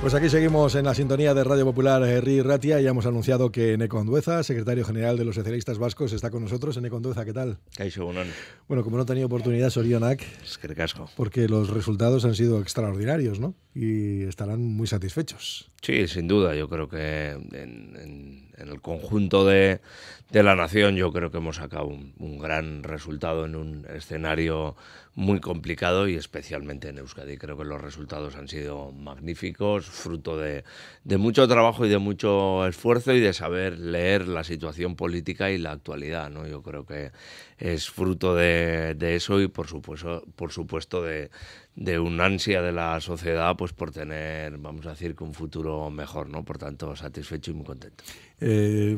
Pues aquí seguimos en la sintonía de Radio Popular Herri eh, Ratia. y hemos anunciado que Neco Andueza, secretario general de los socialistas vascos, está con nosotros. Neco Andueza, ¿qué tal? Bueno, como no he tenido oportunidad, Sorionac. Es que casco. Porque los resultados han sido extraordinarios, ¿no? Y estarán muy satisfechos. Sí, sin duda. Yo creo que en en el conjunto de, de, la nación yo creo que hemos sacado un, gran resultado en un escenario muy complicado y especialmente en Euskadi. Creo que los resultados han sido magníficos, fruto de, mucho trabajo y de mucho esfuerzo y de saber leer la situación política y la actualidad. ¿no? Yo creo que es fruto de, de eso y por supuesto, por supuesto de de un ansia de la sociedad pues por tener, vamos a decir, que un futuro mejor, ¿no? Por tanto, satisfecho y muy contento. Eh,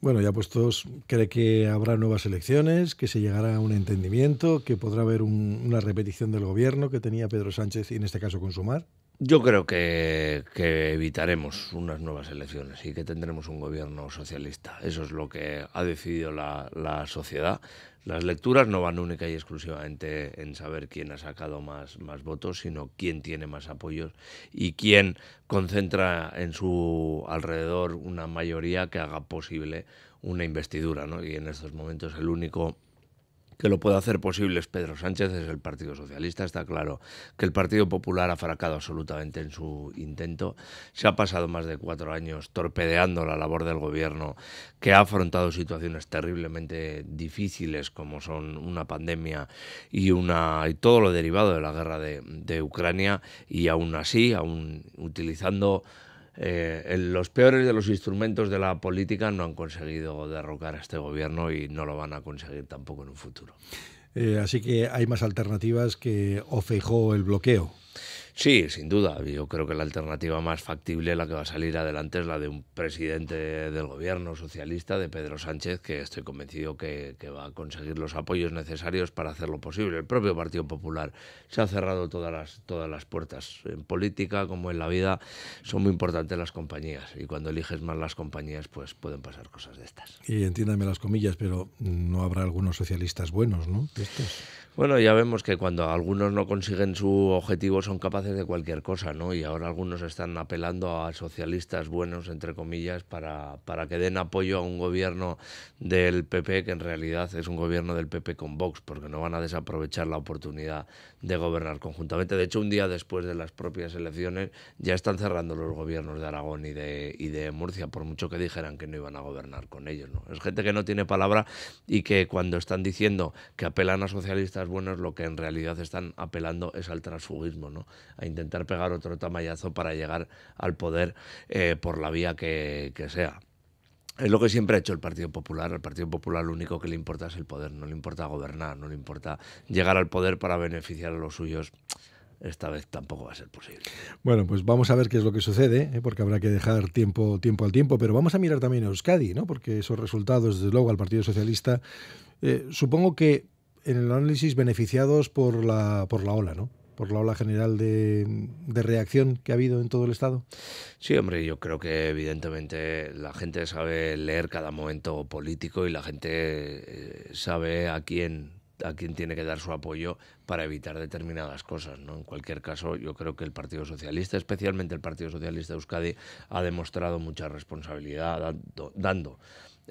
bueno, ya puestos, cree que habrá nuevas elecciones, que se llegará a un entendimiento, que podrá haber una repetición del gobierno que tenía Pedro Sánchez y en este caso con Consumar. Yo creo que, que, evitaremos unas nuevas elecciones y que tendremos un gobierno socialista. Eso es lo que ha decidido la, la sociedad. Las lecturas no van única y exclusivamente en saber quién ha sacado más, más votos, sino quién tiene más apoyos y quién concentra en su alrededor una mayoría que haga posible una investidura. ¿no? Y en estos momentos el único que lo puede hacer posible es Pedro Sánchez, es el Partido Socialista, está claro que el Partido Popular ha fracado absolutamente en su intento. Se ha pasado más de cuatro años torpedeando la labor del gobierno, que ha afrontado situaciones terriblemente difíciles como son una pandemia y, una, y todo lo derivado de la guerra de, de Ucrania, y aún así, aún utilizando eh, los peores de los instrumentos de la política no han conseguido derrocar a este gobierno y no lo van a conseguir tampoco en un futuro. Eh, así que hay más alternativas que ofejó el bloqueo. Sí, sin duda. Yo creo que la alternativa más factible, la que va a salir adelante, es la de un presidente del gobierno socialista, de Pedro Sánchez, que estoy convencido que, va a conseguir los apoyos necesarios para hacerlo posible. El propio Partido Popular se ha cerrado todas las, todas las puertas. En política, como en la vida, son muy importantes las compañías. Y cuando eliges más las compañías, pues pueden pasar cosas de estas. Y entiéndame las comillas, pero no habrá algunos socialistas buenos, ¿no? Bueno, ya vemos que cuando algunos no consiguen su objetivo son capaces de cualquier cosa, ¿no? Y ahora algunos están apelando a socialistas buenos, entre comillas, para, para que den apoyo a un gobierno del PP, que en realidad es un gobierno del PP con Vox, porque no van a desaprovechar la oportunidad de gobernar conjuntamente. De hecho, un día después de las propias elecciones ya están cerrando los gobiernos de Aragón y de, y de Murcia, por mucho que dijeran que no iban a gobernar con ellos, ¿no? Es gente que no tiene palabra y que cuando están diciendo que apelan a socialistas buenos, lo que en realidad están apelando es al transfugismo, ¿no? a intentar pegar otro tamallazo para llegar al poder eh, por la vía que, sea. Es lo que siempre ha hecho el Partido Popular. Al Partido Popular lo único que le importa es el poder, no le importa gobernar, no le importa llegar al poder para beneficiar a los suyos esta vez tampoco va a ser posible. Bueno, pues vamos a ver qué es lo que sucede, eh, porque habrá que dejar tiempo, tiempo al tiempo, pero vamos a mirar también a Euskadi, ¿no? porque esos resultados, desde luego, al Partido Socialista, eh, supongo que en el análisis beneficiados por la, por la ola, ¿no? por la ola general de, reacción que ha habido en todo el Estado? Sí, hombre, yo creo que evidentemente la gente sabe leer cada momento político y la gente eh, sabe a quién a quién tiene que dar su apoyo para evitar determinadas cosas. ¿no? En cualquier caso, yo creo que el Partido Socialista, especialmente el Partido Socialista de Euskadi, ha demostrado mucha responsabilidad dando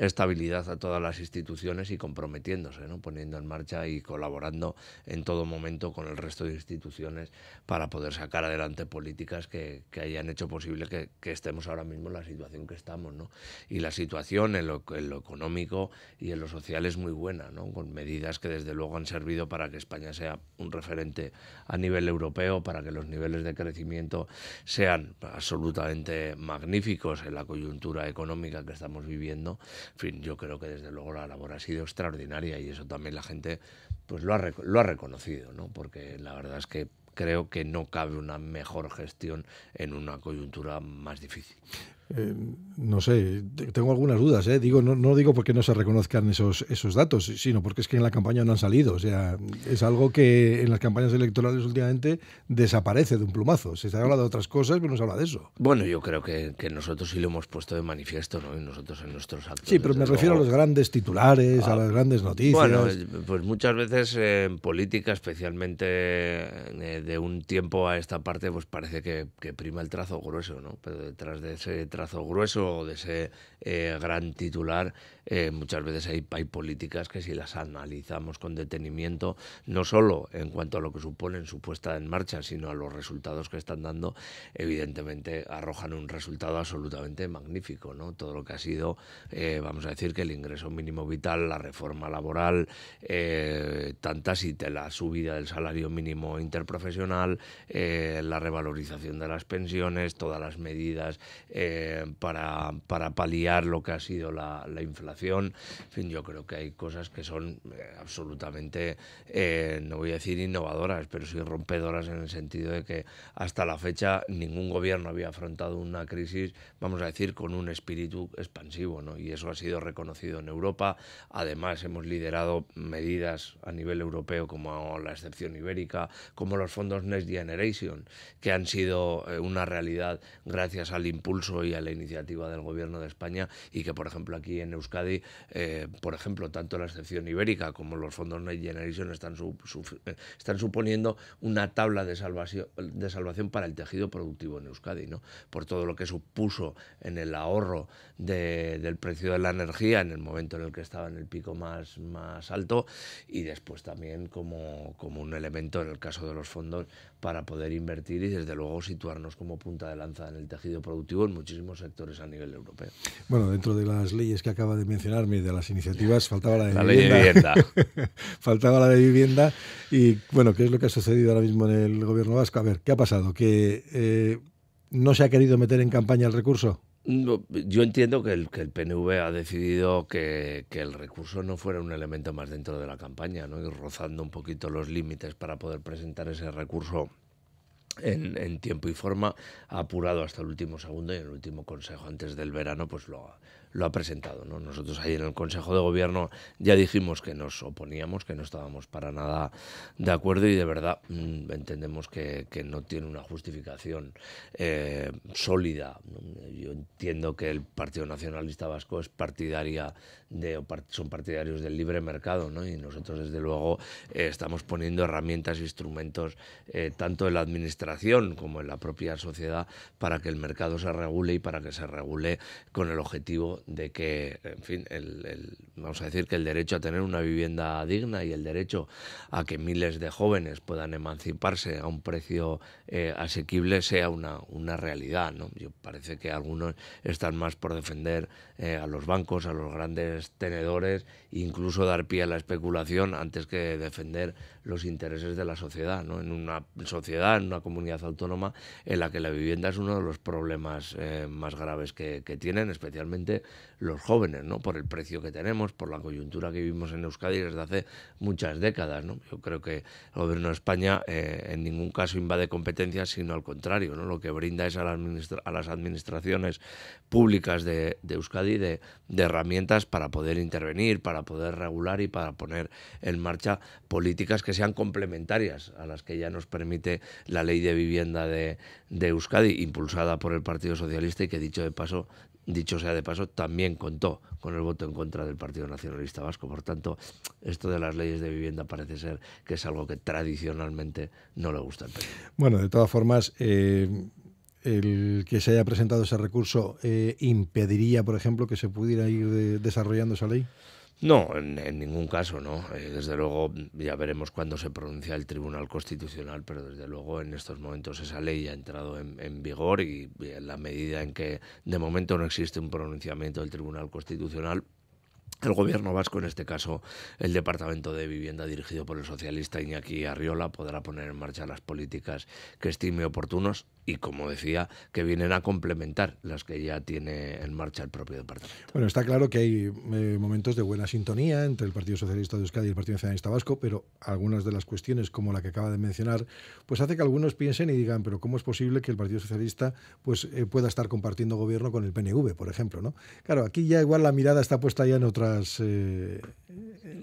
estabilidad a todas las instituciones y comprometiéndose, ¿no? poniendo en marcha y colaborando en todo momento con el resto de instituciones para poder sacar adelante políticas que, hayan hecho posible que, estemos ahora mismo en la situación que estamos. Y la situación en lo, en lo económico y en lo social es muy buena, ¿no? con medidas que desde luego han servido para que España sea un referente a nivel europeo, para que los niveles de crecimiento sean absolutamente magníficos en la coyuntura económica que estamos viviendo fin, yo creo que desde luego la labor ha sido extraordinaria y eso también la gente pues lo ha, lo ha reconocido, ¿no? porque la verdad es que creo que no cabe una mejor gestión en una coyuntura más difícil. Eh, no sé, tengo algunas dudas, eh. digo, no, digo porque no se reconozcan esos, esos datos, sino porque es que en la campaña no han salido. O sea, es algo que en las campañas electorales últimamente desaparece de un plumazo. Se habla de otras cosas, pero no se habla de eso. Bueno, yo creo que, nosotros sí lo hemos puesto de manifiesto, nosotros en nuestros actos. Sí, pero me refiero a los grandes titulares, a ah, las grandes noticias. Bueno, pues muchas veces en política, especialmente eh, de un tiempo a esta parte, pues parece que, prima el trazo grueso, ¿no? Pero detrás de ese trazo trazo grueso, de ese eh, gran titular, eh, muchas veces hay, políticas que si las analizamos con detenimiento, no solo en cuanto a lo que suponen su puesta en marcha, sino a los resultados que están dando, evidentemente arrojan un resultado absolutamente magnífico, ¿no? Todo lo que ha sido, eh, vamos a decir, que el ingreso mínimo vital, la reforma laboral, tantas y la subida del salario mínimo interprofesional, la revalorización de las pensiones, todas las medidas para, para paliar lo que ha sido la, inflación. fin, yo creo que hay cosas que son eh, absolutamente, eh, no voy a decir innovadoras, pero sí rompedoras en el sentido de que hasta la fecha ningún gobierno había afrontado una crisis, vamos a decir, con un espíritu expansivo, ¿no? Y eso ha sido reconocido en Europa. Además, hemos liderado medidas a nivel europeo como la excepción ibérica, como los fondos Next Generation, que han sido eh, una realidad gracias al impulso y a la iniciativa del gobierno de España y que, por ejemplo, aquí en Euskadi, eh, por ejemplo, tanto la excepción ibérica como los fondos Next Generation están, están suponiendo una tabla de salvación, de salvación para el tejido productivo en Euskadi, ¿no? por todo lo que supuso en el ahorro del precio de la energía en el momento en el que estaba en el pico más, más alto y después también como, como un elemento en el caso de los fondos para poder invertir y desde luego situarnos como punta de lanza en el tejido productivo en muchísimos sectores a nivel europeo. Bueno, dentro de las leyes que acaba de mencionarme, de las iniciativas, faltaba la de la vivienda. Ley de vivienda. faltaba la de vivienda. Y bueno, ¿qué es lo que ha sucedido ahora mismo en el gobierno vasco? A ver, ¿qué ha pasado? ¿Que eh, no se ha querido meter en campaña el recurso? yo entiendo que el, PNV ha decidido que, que, el recurso no fuera un elemento más dentro de la campaña, ¿no? Y rozando un poquito los límites para poder presentar ese recurso en, tiempo y forma, ha apurado hasta el último segundo y en el último consejo antes del verano pues lo ha, lo ha presentado. Nosotros ahí en el Consejo de Gobierno ya dijimos que nos oponíamos, que no estábamos para nada de acuerdo y de verdad mm, entendemos que, no tiene una justificación eh, sólida. Yo entiendo que el Partido Nacionalista Vasco es partidaria de, son partidarios del libre mercado ¿no? y nosotros desde luego eh, estamos poniendo herramientas, e instrumentos, eh, tanto de la administración como en la propia sociedad para que el mercado se regule y para que se regule con el objetivo de que, en fin, el vamos a decir que el derecho a tener una vivienda digna y el derecho a que miles de jóvenes puedan emanciparse a un precio eh, asequible sea una, una realidad. Yo parece que algunos están más por defender eh, a los bancos, a los grandes tenedores, incluso dar pie a la especulación antes que defender los intereses de la sociedad. ¿no? En una sociedad, en una comunidad autónoma en la que la vivienda es uno de los problemas eh, más graves que, que tienen, especialmente los jóvenes, ¿no? por el precio que tenemos por la coyuntura que vivimos en Euskadi desde hace muchas décadas. ¿no? Yo creo que el Gobierno de España eh, en ningún caso invade competencias, sino al contrario. Lo que brinda es a, las administraciones públicas de, Euskadi de, herramientas para poder intervenir, para poder regular y para poner en marcha políticas que sean complementarias a las que ya nos permite la ley de vivienda de Euskadi, impulsada por el Partido Socialista y que dicho de paso dicho sea de paso, también contó con el voto en contra del Partido Nacionalista Vasco. Por tanto, esto de las leyes de vivienda parece ser que es algo que tradicionalmente no le gusta al Bueno, de todas formas, eh, el que se haya presentado ese recurso eh, impediría, por ejemplo, que se pudiera ir desarrollando esa ley. No, en, ningún caso, ¿no? Eh, desde luego, ya veremos cuándo se pronuncia el Tribunal Constitucional, pero desde luego en estos momentos esa ley ha entrado en, vigor y, y, en la medida en que de momento no existe un pronunciamiento del Tribunal Constitucional, el gobierno vasco, en este caso el Departamento de Vivienda dirigido por el socialista Iñaki Arriola, podrá poner en marcha las políticas que estime oportunos y, como decía, que vienen a complementar las que ya tiene en marcha el propio departamento. Bueno, está claro que hay eh, momentos de buena sintonía entre el Partido Socialista de Euskadi y el Partido Nacionalista Vasco, pero algunas de las cuestiones, como la que acaba de mencionar, pues hace que algunos piensen y digan, pero ¿cómo es posible que el Partido Socialista pues, eh, pueda estar compartiendo gobierno con el PNV, por ejemplo? ¿no? Claro, aquí ya igual la mirada está puesta ya en otras, eh,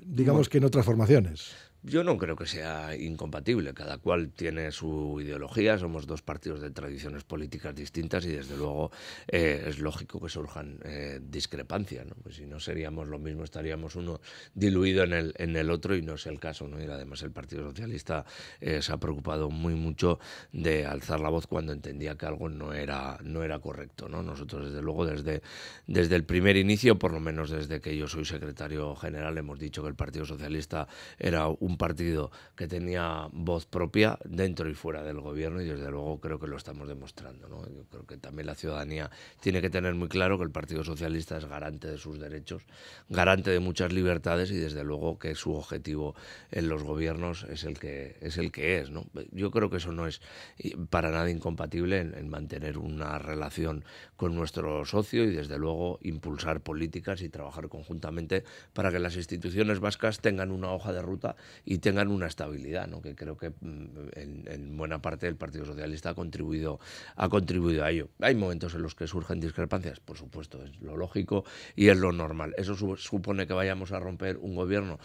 digamos que en otras formaciones. Yo no creo que sea incompatible. Cada cual tiene su ideología. Somos dos partidos de tradiciones políticas distintas y, desde luego, eh, es lógico que surjan eh, discrepancias. Pues si no seríamos lo mismo, estaríamos uno diluido en el, otro y no es el caso. ¿no? Y además, el Partido Socialista eh, se ha preocupado muy mucho de alzar la voz cuando entendía que algo no era, no era correcto. Nosotros, desde luego, desde, desde el primer inicio, por lo menos desde que yo soy secretario general, hemos dicho que el Partido Socialista era un partido que tenía voz propia dentro y fuera del gobierno y desde luego creo que lo estamos demostrando. Yo creo que también la ciudadanía tiene que tener muy claro que el Partido Socialista es garante de sus derechos, garante de muchas libertades y desde luego que su objetivo en los gobiernos es el que es. El que es ¿no? Yo creo que eso no es eh, para nada incompatible en mantener una relación con nuestro socio y desde luego impulsar políticas y trabajar conjuntamente para que las instituciones vascas tengan una hoja de ruta y tengan una estabilidad, que creo que mm, en, buena parte del Partido Socialista ha contribuido, ha contribuido a ello. Hay momentos en los que surgen discrepancias, por supuesto, es lo lógico y es lo normal. ¿Eso supone que vayamos a romper un gobierno?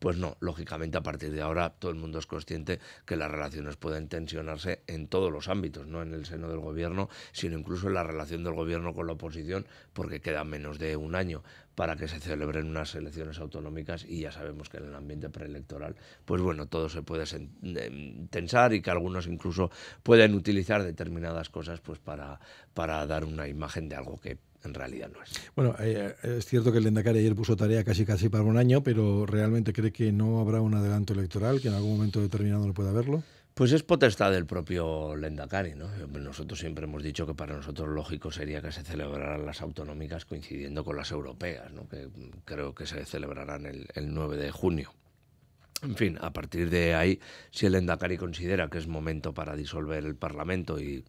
Pues no, lógicamente a partir de ahora todo el mundo es consciente que las relaciones pueden tensionarse en todos los ámbitos, no en el seno del gobierno, sino incluso en la relación del gobierno con la oposición, porque queda menos de un año para que se celebren unas elecciones autonómicas y ya sabemos que en el ambiente preelectoral, pues bueno, todo se puede em, tensar y que algunos incluso pueden utilizar determinadas cosas pues para, para dar una imagen de algo que en realidad no es. Bueno, eh, es cierto que el Endacar ayer puso tarea casi casi para un año, pero ¿realmente cree que no habrá un adelanto electoral, que en algún momento determinado no pueda haberlo? Pues es potestad del propio Lendakari, ¿no? Nosotros siempre hemos dicho que para nosotros lógico sería que se celebraran las autonómicas coincidiendo con las europeas, ¿no? Que creo que se celebrarán el, 9 de junio. En fin, a partir de ahí, si el Lendakari considera que es momento para disolver el Parlamento y,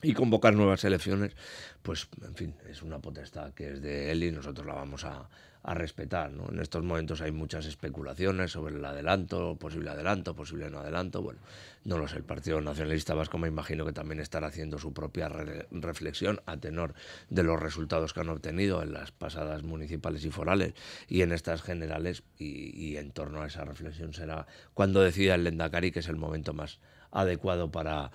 y, convocar nuevas elecciones, pues, en fin, es una potestad que es de él y nosotros la vamos a, a respetar. En estos momentos hay muchas especulaciones sobre el adelanto, posible adelanto, posible no adelanto. Bueno, no lo sé, el Partido Nacionalista Vasco me imagino que también estará haciendo su propia reflexión a tenor de los resultados que han obtenido en las pasadas municipales y forales y en estas generales y, en torno a esa reflexión será cuando decida el Lendakari que es el momento más adecuado para,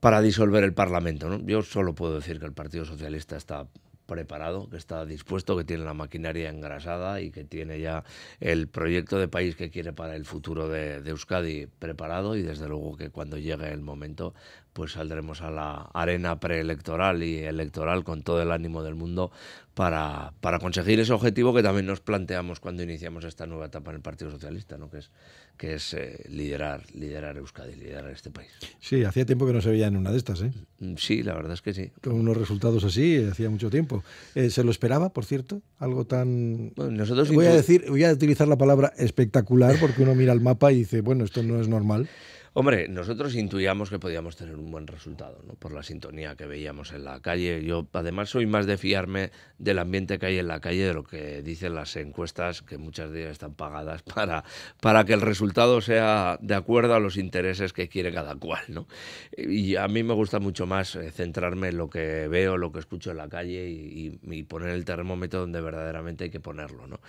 para disolver el Parlamento. Yo solo puedo decir que el Partido Socialista está preparado, que está dispuesto, que tiene la maquinaria engrasada y que tiene ya el proyecto de país que quiere para el futuro de, Euskadi preparado y desde luego que cuando llegue el momento pues saldremos a la arena preelectoral y electoral con todo el ánimo del mundo para, para conseguir ese objetivo que también nos planteamos cuando iniciamos esta nueva etapa en el Partido Socialista, ¿no? que es que es eh, liderar, liderar Euskadi, liderar este país. Sí, hacía tiempo que no se veía en una de estas, ¿eh? mm, Sí, la verdad es que sí. Con unos resultados así, eh, hacía mucho tiempo. ¿Se lo esperaba, por cierto? Algo tan... nosotros voy, a decir, voy a utilizar la palabra espectacular porque uno mira el mapa y dice, bueno, esto no es normal. Hombre, nosotros intuíamos que podíamos tener un buen resultado, ¿no? Por la sintonía que veíamos en la calle. Yo, además, soy más de fiarme del ambiente que hay en la calle, de lo que dicen las encuestas, que muchas de están pagadas para, para que el resultado sea de acuerdo a los intereses que quiere cada cual, Y a mí me gusta mucho más eh, centrarme en lo que veo, lo que escucho en la calle y, y poner el termómetro donde verdaderamente hay que ponerlo, ¿no?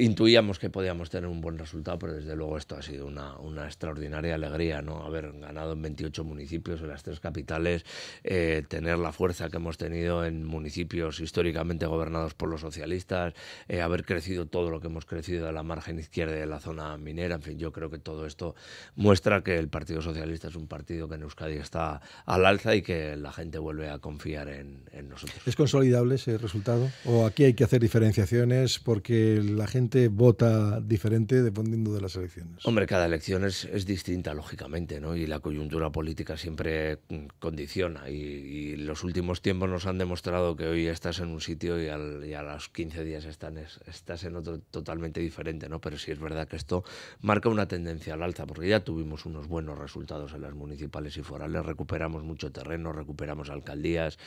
intuíamos que podíamos tener un buen resultado, pero desde luego esto ha sido una, extraordinaria alegría, ¿no? Haber ganado en 28 municipios, en las tres capitales, eh, tener la fuerza que hemos tenido en municipios históricamente gobernados por los socialistas, eh, haber crecido todo lo que hemos crecido de la margen izquierda de la zona minera, en fin, yo creo que todo esto muestra que el Partido Socialista es un partido que en Euskadi está al alza y que la gente vuelve a confiar en, en nosotros. ¿Es consolidable ese resultado? ¿O aquí hay que hacer diferenciaciones porque la gente vota diferente dependiendo de las elecciones. Hombre, cada elección es, distinta, lógicamente, ¿no? Y la coyuntura política siempre condiciona. Y, los últimos tiempos nos han demostrado que hoy estás en un sitio y, a los 15 días estás en otro totalmente diferente, ¿no? Pero sí es verdad que esto marca una tendencia al alza, porque ya tuvimos unos buenos resultados en las municipales y forales, recuperamos mucho terreno, recuperamos alcaldías.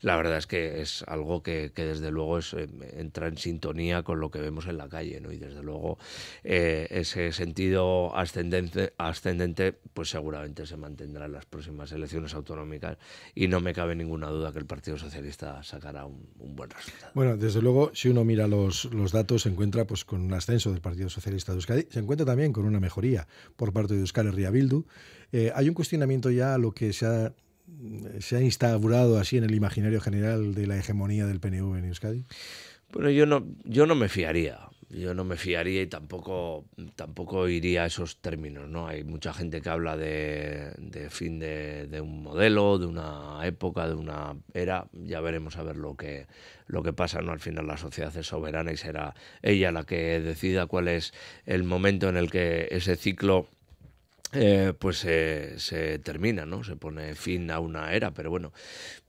La verdad es que es algo que, desde luego es, eh, entra en sintonía con lo que vemos en la calle y desde luego eh, ese sentido ascendente, ascendente, pues seguramente se mantendrá en las próximas elecciones autonómicas y no me cabe ninguna duda que el Partido Socialista sacará un, buen resultado. Bueno, desde luego, si uno mira los, los datos, se encuentra pues con un ascenso del Partido Socialista de Euskadi, se encuentra también con una mejoría por parte de Euskadi Riabildu. Eh, hay un cuestionamiento ya a lo que se ha se ha instaurado así en el imaginario general de la hegemonía del PNV en Euskadi? Bueno, yo no, yo no me fiaría yo no me fiaría y tampoco, tampoco iría a esos términos, ¿no? Hay mucha gente que habla de, fin de, de, un modelo, de una época, de una era. Ya veremos a ver lo que, lo que pasa, ¿no? Al final la sociedad es soberana y será ella la que decida cuál es el momento en el que ese ciclo eh, pues se termina, ¿no? Se pone fin a una era, pero bueno,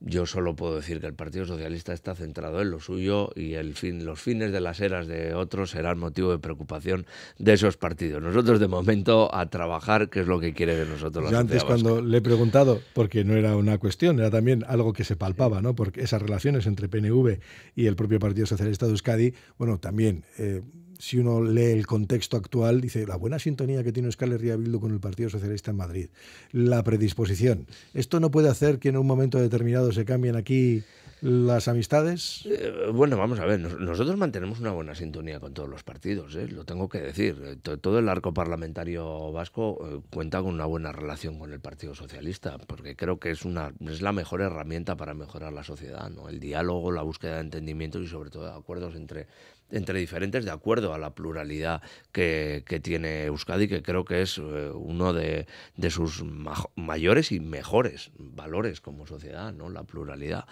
yo solo puedo decir que el Partido Socialista está centrado en lo suyo y el fin, los fines de las eras de otros serán motivo de preocupación de esos partidos. Nosotros de momento a trabajar, que es lo que quiere de nosotros. Yo antes cuando le he preguntado, porque no era una cuestión, era también algo que se palpaba, ¿no? Porque esas relaciones entre PNV y el propio Partido Socialista de Euskadi, bueno, también... Eh, si uno lee el contexto actual, dice la buena sintonía que tiene Herria Bildu con el Partido Socialista en Madrid, la predisposición. ¿Esto no puede hacer que en un momento determinado se cambien aquí las amistades? Eh, bueno, vamos a ver, nosotros mantenemos una buena sintonía con todos los partidos, ¿eh? lo tengo que decir. Eh, todo, el arco parlamentario vasco cuenta con una buena relación con el Partido Socialista, porque creo que es, una, es la mejor herramienta para mejorar la sociedad, ¿no? el diálogo, la búsqueda de entendimiento y sobre todo acuerdos entre entre diferentes de acuerdo a la pluralidad que, que tiene Euskadi, que creo que es eh, uno de, de sus mayores y mejores valores como sociedad, ¿no? la pluralidad.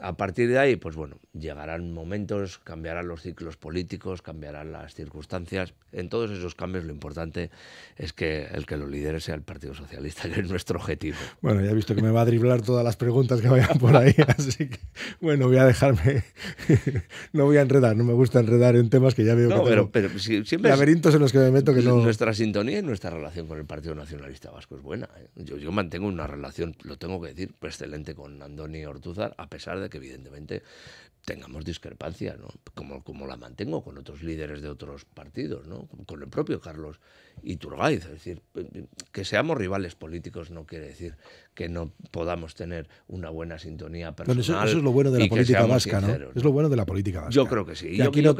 A partir de ahí, pues bueno, llegarán momentos, cambiarán los ciclos políticos, cambiarán las circunstancias. En todos esos cambios lo importante es que el que lo lidere sea el Partido Socialista, que es nuestro objetivo. Bueno, ya he visto que me va a driblar todas las preguntas que vayan por ahí, así que bueno, voy a dejarme, no voy a enredar, no me gusta enredar en temas que ya veo no, pero, siempre laberintos en los que me meto que no. Nuestra sintonía y nuestra relación con el Partido Nacionalista Vasco es buena. ¿eh? Yo, yo mantengo una relación, lo tengo que decir, excelente con Andoni Ortuzar, a pesar de que evidentemente tengamos discrepancias, ¿no? Como, como la mantengo con otros líderes de otros partidos, ¿no? Con el propio Carlos Iturgaiz. Es decir, que seamos rivales políticos no quiere decir que no podamos tener una buena sintonía personal. eso, es lo bueno de la política vasca, ¿no? Es lo bueno de la política vasca. Yo creo que sí. Y aquí no,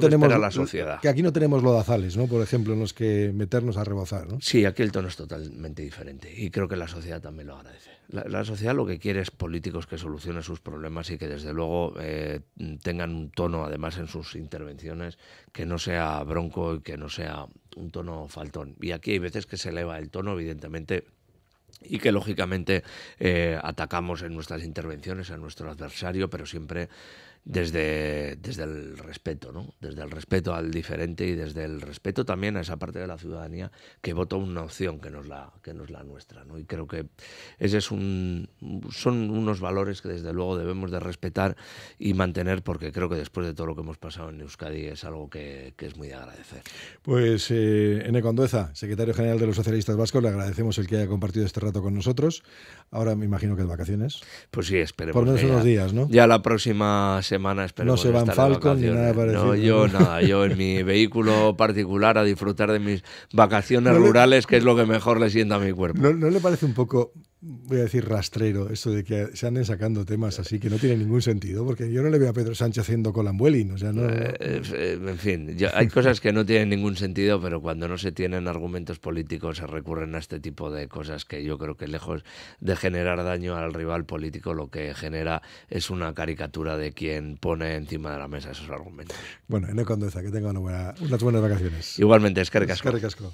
tenemos la sociedad. Que aquí no tenemos lodazales, ¿no? Por ejemplo, en los que meternos a rebozar, ¿no? Sí, aquí el tono es totalmente diferente y creo que la sociedad también lo agradece. La, sociedad lo que quiere es políticos que solucionen sus problemas y que desde luego eh, tengan un tono además en sus intervenciones que no sea bronco y que no sea un tono faltón. Y aquí hay veces que se eleva el tono, evidentemente, y que lógicamente eh, atacamos en nuestras intervenciones a nuestro adversario, pero siempre desde, desde el respeto, ¿no? desde el respeto al diferente y desde el respeto también a esa parte de la ciudadanía que votó una opción que no es la, que la nuestra. ¿no? Y creo que ese es un, son unos valores que desde luego debemos de respetar y mantener porque creo que después de todo lo que hemos pasado en Euskadi es algo que, es muy de agradecer. Pues eh, N. Condueza, secretario general de los socialistas vascos, le agradecemos el que haya compartido este con nosotros. Ahora me imagino que de vacaciones. Pues sí, esperemos. Por menos unos días, ¿no? Ya la próxima semana esperemos. No se van Falcon ni nada parecido. No, yo nada, yo en mi vehículo particular a disfrutar de mis vacaciones rurales, que es lo que mejor le sienta a mi cuerpo. ¿No le parece un poco voy a decir rastrero, esto de que se anden sacando temas así que no tiene ningún sentido, porque yo no le veo a Pedro Sánchez haciendo colambuelín. o sea, no... Eh, eh, en fin, hay cosas que no tienen ningún sentido, pero cuando no se tienen argumentos políticos se recurren a este tipo de cosas que yo creo que lejos de generar daño al rival político, lo que genera es una caricatura de quien pone encima de la mesa esos argumentos. Bueno, el Condesa, que tenga unas buenas vacaciones. Igualmente, es Casco